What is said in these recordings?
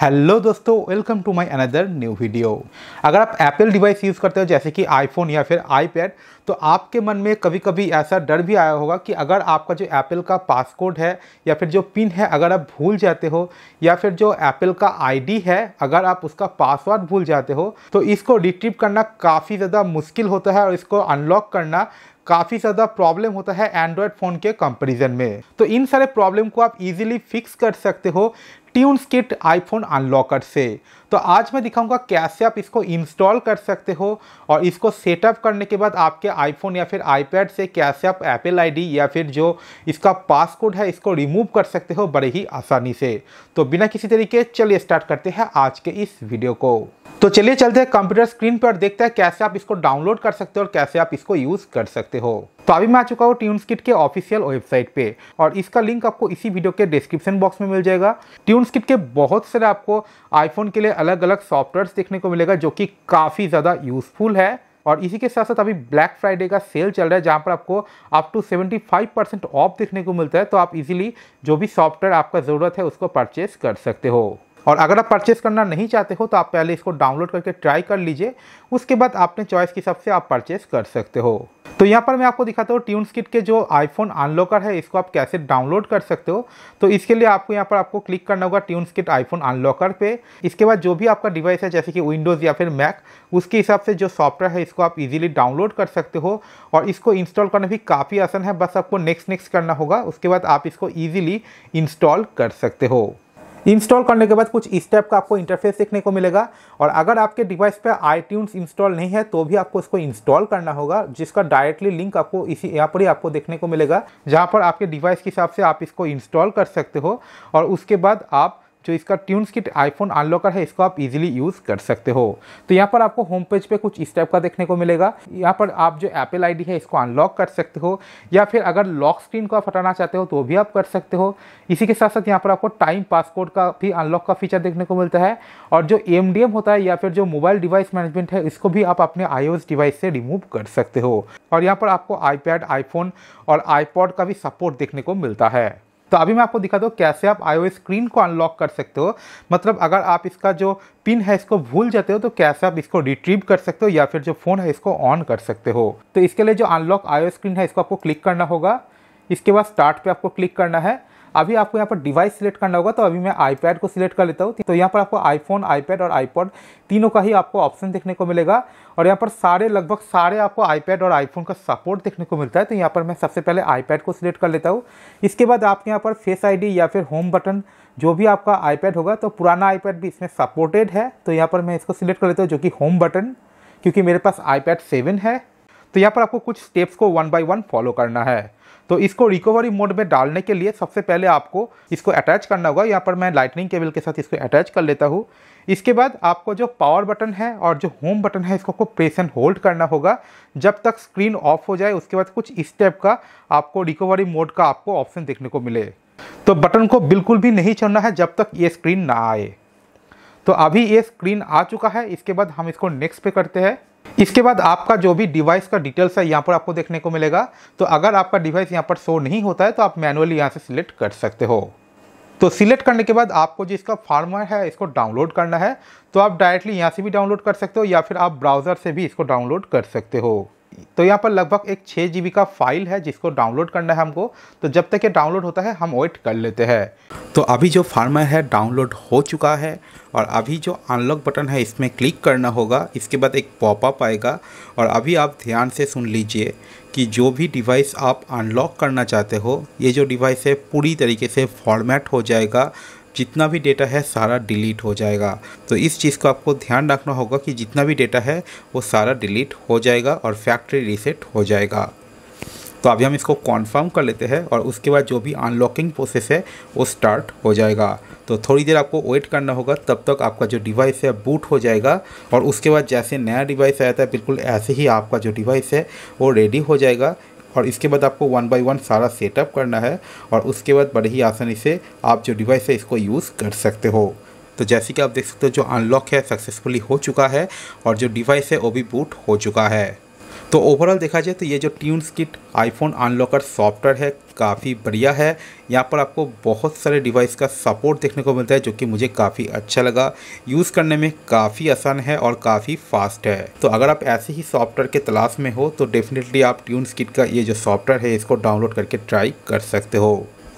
hello दोस्तों welcome to my another new video अगर आप एप्पल डिवाइस यूज़ करते हो जैसे कि आईफोन या फिर आईपैड तो आपके मन में कभी कभी ऐसा डर भी आया होगा कि अगर आपका जो एप्पल का पासकोड है या फिर जो पिन है अगर आप भूल जाते हो या फिर जो एप्पल का आईडी है अगर आप उसका पासवर्ड भूल जाते हो तो इसको रिट्रीव करना काफ़ी ज़्यादा मुश्किल होता है और इसको अनलॉक करना काफ़ी ज़्यादा प्रॉब्लम होता है एंड्रॉयड फ़ोन के कंपैरिजन में तो इन सारे प्रॉब्लम को आप इजीली फिक्स कर सकते हो ट्यून्स किट आईफोन अनलॉकर से तो आज मैं दिखाऊंगा कैसे आप इसको इंस्टॉल कर सकते हो और इसको सेटअप करने के बाद आपके आईफोन या फिर आईपैड से कैसे आप एप्पल आईडी या फिर जो इसका पासकोड है इसको रिमूव कर सकते हो बड़े ही आसानी से तो बिना किसी तरीके चलिए स्टार्ट करते हैं आज के इस वीडियो को तो चलिए चलते हैं कंप्यूटर स्क्रीन पर देखते हैं कैसे आप इसको डाउनलोड कर सकते हो और कैसे आप इसको यूज़ कर सकते हो तो अभी मैं आ चुका हूँ ट्यून्स किट के ऑफिशियल वेबसाइट पे और इसका लिंक आपको इसी वीडियो के डिस्क्रिप्शन बॉक्स में मिल जाएगा ट्यून्स किट के बहुत सारे आपको आईफोन के लिए अलग अलग सॉफ्टवेयर देखने को मिलेगा जो कि काफ़ी ज़्यादा यूजफुल है और इसी के साथ साथ अभी ब्लैक फ्राइडे का सेल चल रहा है जहाँ पर आपको अप टू 75 परसेंट ऑफ देखने को मिलता है तो आप इजीली जो भी सॉफ्टवेयर आपका ज़रूरत है उसको परचेस कर सकते हो और अगर आप परचेस करना नहीं चाहते हो तो आप पहले इसको डाउनलोड करके ट्राई कर लीजिए उसके बाद अपने चॉइस के हिसाब से आप परचेस कर सकते हो तो यहाँ पर मैं आपको दिखाता हूँ ट्यून्स किट के जो आईफोन अनलॉकर है इसको आप कैसे डाउनलोड कर सकते हो तो इसके लिए आपको यहाँ पर आपको क्लिक करना होगा ट्यून्स किट आईफोन अनलॉकर पे इसके बाद जो भी आपका डिवाइस है जैसे कि विंडोज़ या फिर मैक उसके हिसाब से जो सॉफ्टवेयर है इसको आप इजीली डाउनलोड कर सकते हो और इसको इंस्टॉल करना भी काफ़ी आसान है बस आपको नेक्स्ट नेक्स्ट करना होगा उसके बाद आप इसको ईजिली इंस्टॉल कर सकते हो इंस्टॉल करने के बाद कुछ इस टाइप का आपको इंटरफेस देखने को मिलेगा और अगर आपके डिवाइस पर आई इंस्टॉल नहीं है तो भी आपको इसको इंस्टॉल करना होगा जिसका डायरेक्टली लिंक आपको इसी यहाँ पर ही आपको देखने को मिलेगा जहाँ पर आपके डिवाइस के हिसाब से आप इसको इंस्टॉल कर सकते हो और उसके बाद आप जो इसका ट्यून्स किट आईफोन अनलॉकर है इसको आप इजीली यूज़ कर सकते हो तो यहाँ पर आपको होम पेज पे कुछ इस टाइप का देखने को मिलेगा यहाँ पर आप जो एप्पल आईडी है इसको अनलॉक कर सकते हो या फिर अगर लॉक स्क्रीन को आप हटाना चाहते हो तो भी आप कर सकते हो इसी के साथ साथ यहाँ पर आपको टाइम पासपोर्ट का भी अनलॉक का फीचर देखने को मिलता है और जो एम होता है या फिर जो मोबाइल डिवाइस मैनेजमेंट है इसको भी आप अपने आई डिवाइस से रिमूव कर सकते हो और यहाँ पर आपको आईपैड आईफोन और आईपॉड का भी सपोर्ट देखने को मिलता है तो अभी मैं आपको दिखा दूँ कैसे आप ओ स्क्रीन को अनलॉक कर सकते हो मतलब अगर आप इसका जो पिन है इसको भूल जाते हो तो कैसे आप इसको रिट्रीव कर सकते हो या फिर जो फ़ोन है इसको ऑन कर सकते हो तो इसके लिए जो अनलॉक आईओ स्क्रीन है इसको आपको क्लिक करना होगा इसके बाद स्टार्ट पे आपको क्लिक करना है अभी आपको यहाँ पर डिवाइस सिलेक्ट करना होगा तो अभी मैं आईपैड को सिलेक्ट कर लेता हूँ तो यहाँ पर आपको आईफोन आईपैड और आईपॉड तीनों का ही आपको ऑप्शन देखने को मिलेगा और यहाँ पर सारे लगभग सारे आपको आईपैड और आईफोन का सपोर्ट देखने को मिलता है तो यहाँ पर मैं सबसे पहले आईपैड को सिलेक्ट कर लेता हूँ इसके बाद आपके यहाँ पर फेस आई या फिर होम बटन जो भी आपका आईपैड होगा तो पुराना आईपैड भी इसमें सपोर्टेड है तो यहाँ पर मैं इसको सिलेक्ट कर लेता हूँ जो कि होम बटन क्योंकि मेरे पास आईपैड सेवन है तो यहाँ पर आपको कुछ स्टेप्स को वन बाय वन फॉलो करना है तो इसको रिकवरी मोड में डालने के लिए सबसे पहले आपको इसको अटैच करना होगा यहाँ पर मैं लाइटनिंग केबल के साथ इसको अटैच कर लेता हूँ इसके बाद आपको जो पावर बटन है और जो होम बटन है इसको प्रेस एंड होल्ड करना होगा जब तक स्क्रीन ऑफ हो जाए उसके बाद कुछ स्टेप का आपको रिकवरी मोड का आपको ऑप्शन देखने को मिले तो बटन को बिल्कुल भी नहीं छोड़ना है जब तक ये स्क्रीन ना आए तो अभी ये स्क्रीन आ चुका है इसके बाद हम इसको नेक्स्ट पे करते हैं इसके बाद आपका जो भी डिवाइस का डिटेल्स है यहाँ पर आपको देखने को मिलेगा तो अगर आपका डिवाइस यहाँ पर शो नहीं होता है तो आप मैनुअली यहाँ से सिलेक्ट कर सकते हो तो सिलेक्ट करने के बाद आपको जो इसका फार्मर है इसको डाउनलोड करना है तो आप डायरेक्टली यहाँ से भी डाउनलोड कर सकते हो या फिर आप ब्राउज़र से भी इसको डाउनलोड कर सकते हो तो यहाँ पर लगभग एक छः जी का फाइल है जिसको डाउनलोड करना है हमको तो जब तक ये डाउनलोड होता है हम वेट कर लेते हैं तो अभी जो फार्मर है डाउनलोड हो चुका है और अभी जो अनलॉक बटन है इसमें क्लिक करना होगा इसके बाद एक पॉपअप आएगा और अभी आप ध्यान से सुन लीजिए कि जो भी डिवाइस आप अनलॉक करना चाहते हो ये जो डिवाइस है पूरी तरीके से फॉर्मेट हो जाएगा जितना भी डेटा है सारा डिलीट हो जाएगा तो इस चीज़ का आपको ध्यान रखना होगा कि जितना भी डेटा है वो सारा डिलीट हो जाएगा और फैक्ट्री रीसेट हो जाएगा तो अभी हम इसको कॉन्फर्म कर लेते हैं और उसके बाद जो भी अनलॉकिंग प्रोसेस है वो स्टार्ट हो जाएगा तो थोड़ी देर आपको वेट करना होगा तब तक आपका जो डिवाइस है बूट हो जाएगा और उसके बाद जैसे नया डिवाइस आया था बिल्कुल ऐसे ही आपका जो डिवाइस है वो रेडी हो जाएगा और इसके बाद आपको वन बाई वन सारा सेटअप करना है और उसके बाद बड़े ही आसानी से आप जो डिवाइस है इसको यूज़ कर सकते हो तो जैसे कि आप देख सकते हो जो अनलॉक है सक्सेसफुली हो चुका है और जो डिवाइस है वो भी बूट हो चुका है तो ओवरऑल देखा जाए तो ये जो tunes kit iPhone unlocker software है काफ़ी बढ़िया है यहाँ पर आपको बहुत सारे डिवाइस का सपोर्ट देखने को मिलता है जो कि मुझे काफ़ी अच्छा लगा यूज़ करने में काफ़ी आसान है और काफ़ी फास्ट है तो अगर आप ऐसे ही सॉफ्टवेयर के तलाश में हो तो डेफिनेटली आप ट्यून्स किट का ये जो सॉफ्टवेयर है इसको डाउनलोड करके ट्राई कर सकते हो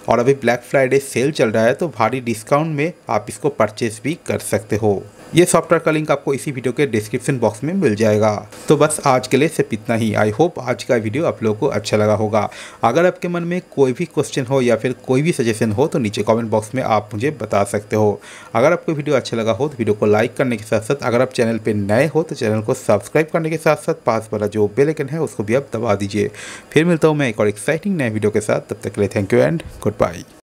और अभी ब्लैक फ्राइडे सेल चल रहा है तो भारी डिस्काउंट में आप इसको परचेस भी कर सकते हो ये सॉफ्टवेयर का लिंक आपको इसी वीडियो के डिस्क्रिप्शन बॉक्स में मिल जाएगा तो बस आज के लिए सिर्फ इतना ही आई होप आज का वीडियो आप लोगों को अच्छा लगा होगा अगर आपके मन में कोई भी क्वेश्चन हो या फिर कोई भी सजेशन हो तो नीचे कॉमेंट बॉक्स में आप मुझे बता सकते हो अगर आपको वीडियो अच्छा लगा हो तो वीडियो को लाइक करने के साथ साथ अगर आप चैनल पर नए हो तो चैनल को सब्सक्राइब करने के साथ साथ पास वाला जो बेलेकन है उसको भी आप दबा दीजिए फिर मिलता हूँ मैं एक और एक्साइटिंग नए वीडियो के साथ तब तक के लिए thank you and good by